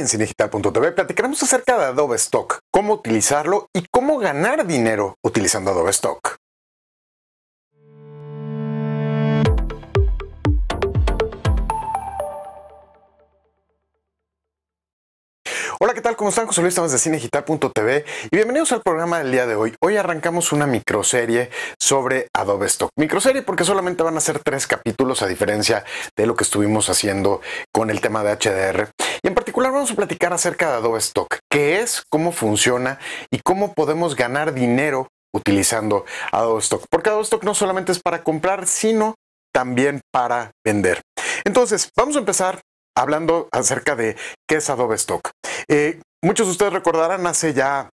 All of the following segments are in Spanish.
en cinegital.tv platicaremos acerca de Adobe Stock, cómo utilizarlo y cómo ganar dinero utilizando Adobe Stock. Hola, ¿qué tal? ¿Cómo están? José Luis estamos de Cinegital.tv y bienvenidos al programa del día de hoy. Hoy arrancamos una microserie sobre Adobe Stock. Microserie porque solamente van a ser tres capítulos a diferencia de lo que estuvimos haciendo con el tema de HDR vamos a platicar acerca de Adobe Stock, qué es, cómo funciona y cómo podemos ganar dinero utilizando Adobe Stock. Porque Adobe Stock no solamente es para comprar, sino también para vender. Entonces, vamos a empezar hablando acerca de qué es Adobe Stock. Eh, muchos de ustedes recordarán hace ya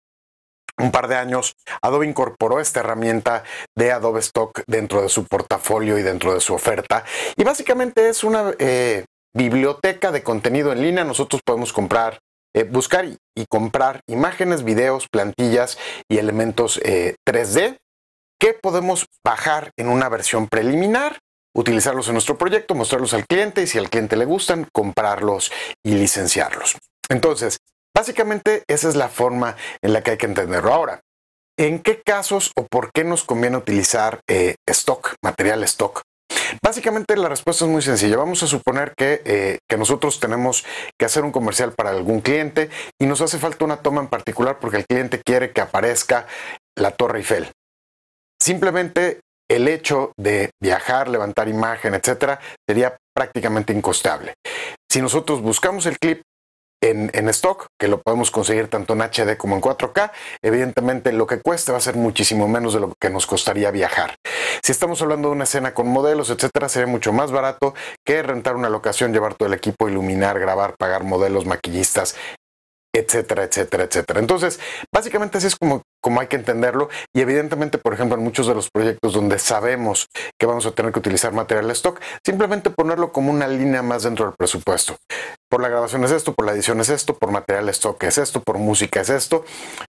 un par de años, Adobe incorporó esta herramienta de Adobe Stock dentro de su portafolio y dentro de su oferta. Y básicamente es una eh, biblioteca de contenido en línea. Nosotros podemos comprar, eh, buscar y, comprar imágenes, videos, plantillas y elementos 3D eh, que podemos bajar en una versión preliminar, utilizarlos en nuestro proyecto, mostrarlos al cliente y si al cliente le gustan, comprarlos y licenciarlos. Entonces, básicamente esa es la forma en la que hay que entenderlo. Ahora, ¿en qué casos o por qué nos conviene utilizar eh, stock, material stock? Básicamente la respuesta es muy sencilla. Vamos a suponer eh, que, nosotros tenemos que hacer un comercial para algún cliente y nos hace falta una toma en particular porque el cliente quiere que aparezca la Torre Eiffel. Simplemente el hecho de viajar, levantar imagen, etcétera, sería prácticamente incostable. Si nosotros buscamos el clip, en, stock, que lo podemos conseguir tanto en HD como en 4K. Evidentemente lo que cuesta va a ser muchísimo menos de lo que nos costaría viajar. Si estamos hablando de una escena con modelos, etcétera, sería mucho más barato que rentar una locación, llevar todo el equipo, iluminar, grabar, pagar modelos, maquillistas, etcétera, etcétera, etcétera. Entonces, básicamente así es como, como hay que entenderlo y evidentemente, por ejemplo, en muchos de los proyectos donde sabemos que vamos a tener que utilizar material stock, simplemente ponerlo como una línea más dentro del presupuesto por la grabación es esto, por la edición es esto, por material que es esto, por música es esto,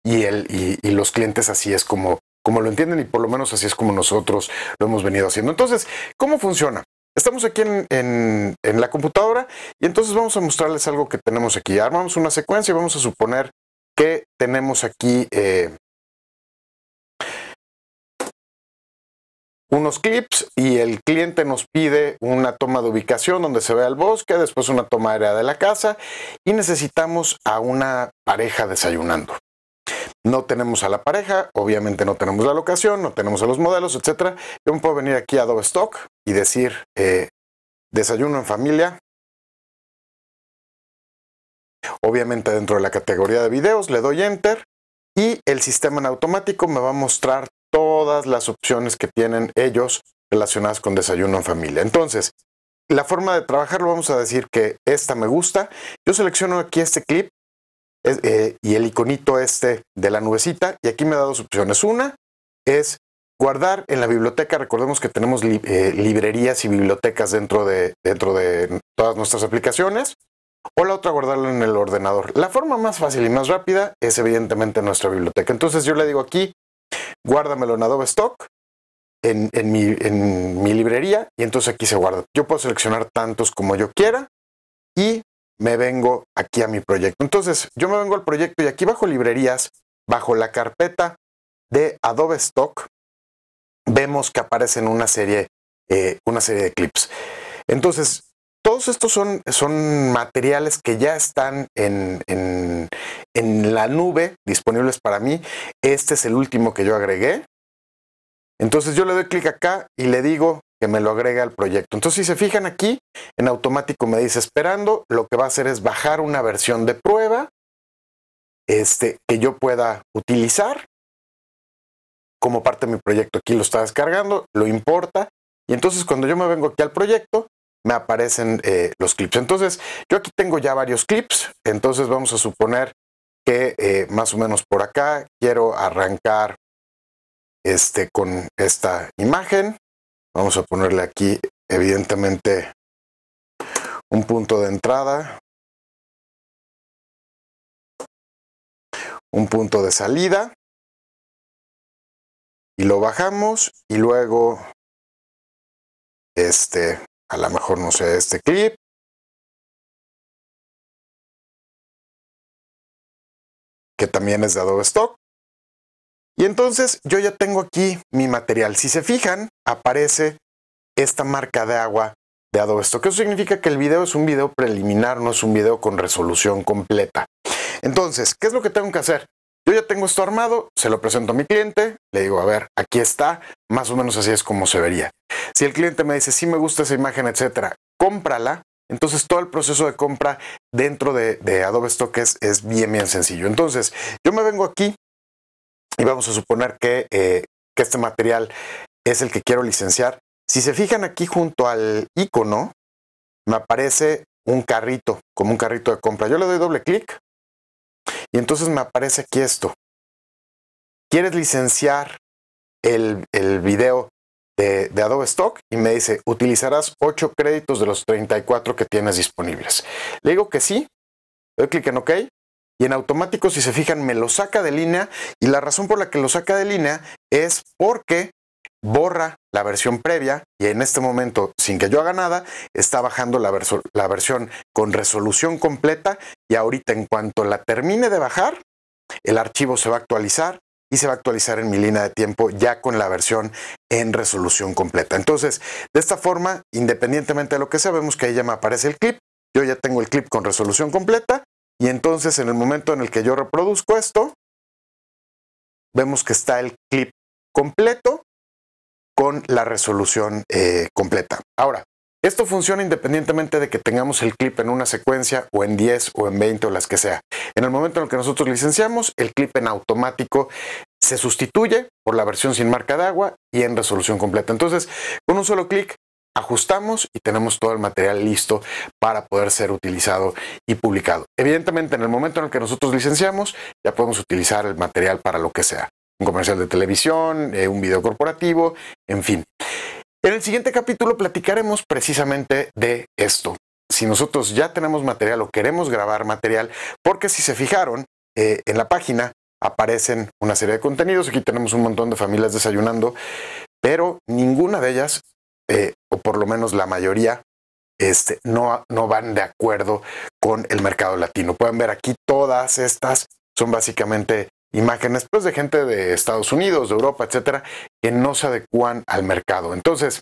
y, y, los clientes así es como, como lo entienden y por lo menos así es como nosotros lo hemos venido haciendo. Entonces, ¿cómo funciona? Estamos aquí en, la computadora y entonces vamos a mostrarles algo que tenemos aquí. Armamos una secuencia y vamos a suponer que tenemos aquí eh, unos clips y el cliente nos pide una toma de ubicación donde se vea el bosque, después una toma aérea de la casa y necesitamos a una pareja desayunando. No tenemos a la pareja, obviamente no tenemos la locación, no tenemos a los modelos, etc. Yo me puedo venir aquí a Adobe Stock y decir eh, desayuno en familia. Obviamente dentro de la categoría de videos le doy Enter y el sistema en automático me va a mostrar todas las opciones que tienen ellos relacionadas con desayuno en familia. Entonces, la forma de trabajarlo, vamos a decir que esta me gusta. Yo selecciono aquí este clip eh, y el iconito este de la nubecita y aquí me da dos opciones. Una es guardar en la biblioteca. Recordemos que tenemos eh, librerías y bibliotecas dentro de, dentro de todas nuestras aplicaciones. O la otra, guardarlo en el ordenador. La forma más fácil y más rápida es evidentemente nuestra biblioteca. Entonces yo le digo aquí, guárdamelo en Adobe Stock, en, mi, librería, y entonces aquí se guarda. Yo puedo seleccionar tantos como yo quiera y me vengo aquí a mi proyecto. Entonces yo me vengo al proyecto y aquí bajo librerías, bajo la carpeta de Adobe Stock, vemos que aparecen una serie, eh, una serie de clips. Entonces, todos estos son, son materiales que ya están en, la nube disponibles para mí. Este es el último que yo agregué. Entonces yo le doy clic acá y le digo que me lo agrega al proyecto. Entonces si se fijan aquí, en automático me dice esperando, lo que va a hacer es bajar una versión de prueba este, que yo pueda utilizar como parte de mi proyecto. Aquí lo está descargando, lo importa y entonces cuando yo me vengo aquí al proyecto, me aparecen eh, los clips. Entonces, yo aquí tengo ya varios clips, entonces vamos a suponer que eh, más o menos por acá quiero arrancar este, con esta imagen. Vamos a ponerle aquí, evidentemente, un punto de entrada, un punto de salida, y lo bajamos, y luego este, a lo mejor no sea este clip. Que también es de Adobe Stock. Y entonces yo ya tengo aquí mi material. Si se fijan, aparece esta marca de agua de Adobe Stock. Eso significa que el video es un video preliminar, no es un video con resolución completa. Entonces, ¿qué es lo que tengo que hacer? Yo ya tengo esto armado, se lo presento a mi cliente, le digo, a ver, aquí está, más o menos así es como se vería. Si el cliente me dice, sí me gusta esa imagen, etcétera, cómprala, entonces todo el proceso de compra dentro de, Adobe Stock es, bien, bien sencillo. Entonces, yo me vengo aquí y vamos a suponer que, eh, que este material es el que quiero licenciar. Si se fijan aquí junto al icono, me aparece un carrito, como un carrito de compra. Yo le doy doble clic y entonces me aparece aquí esto. ¿Quieres licenciar el, video de, Adobe Stock? Y me dice, utilizarás 8 créditos de los 34 que tienes disponibles. Le digo que sí, doy clic en OK. Y en automático, si se fijan, me lo saca de línea. Y la razón por la que lo saca de línea es porque borra la versión previa y en este momento, sin que yo haga nada, está bajando la, versión con resolución completa y ahorita en cuanto la termine de bajar, el archivo se va a actualizar y se va a actualizar en mi línea de tiempo ya con la versión en resolución completa. Entonces, de esta forma, independientemente de lo que sea, vemos que ahí ya me aparece el clip. Yo ya tengo el clip con resolución completa y entonces en el momento en el que yo reproduzco esto, vemos que está el clip completo con la resolución eh, completa. Ahora, esto funciona independientemente de que tengamos el clip en una secuencia o en 10 o en 20 o las que sea. En el momento en el que nosotros licenciamos, el clip en automático se sustituye por la versión sin marca de agua y en resolución completa. Entonces, con un solo clic ajustamos y tenemos todo el material listo para poder ser utilizado y publicado. Evidentemente, en el momento en el que nosotros licenciamos, ya podemos utilizar el material para lo que sea comercial de televisión, eh, un video corporativo, en fin. En el siguiente capítulo platicaremos precisamente de esto. Si nosotros ya tenemos material o queremos grabar material, porque si se fijaron eh, en la página aparecen una serie de contenidos, aquí tenemos un montón de familias desayunando, pero ninguna de ellas, eh, o por lo menos la mayoría, este, no, no van de acuerdo con el mercado latino. Pueden ver aquí todas estas son básicamente imágenes pues, de gente de Estados Unidos, de Europa, etcétera, que no se adecuan al mercado. Entonces,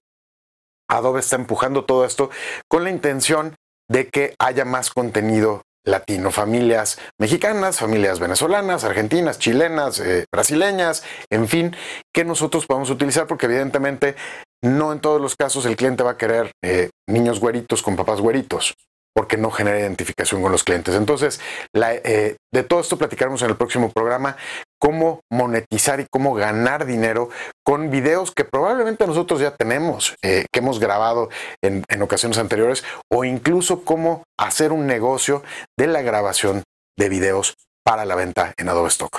Adobe está empujando todo esto con la intención de que haya más contenido latino, familias mexicanas, familias venezolanas, argentinas, chilenas, eh, brasileñas, en fin, que nosotros podamos utilizar porque evidentemente no en todos los casos el cliente va a querer eh, niños güeritos con papás güeritos porque no genera identificación con los clientes. Entonces, eh, de todo esto platicaremos en el próximo programa, cómo monetizar y cómo ganar dinero con videos que probablemente nosotros ya tenemos, eh, que hemos grabado en ocasiones anteriores, o incluso cómo hacer un negocio de la grabación de videos para la venta en Adobe Stock.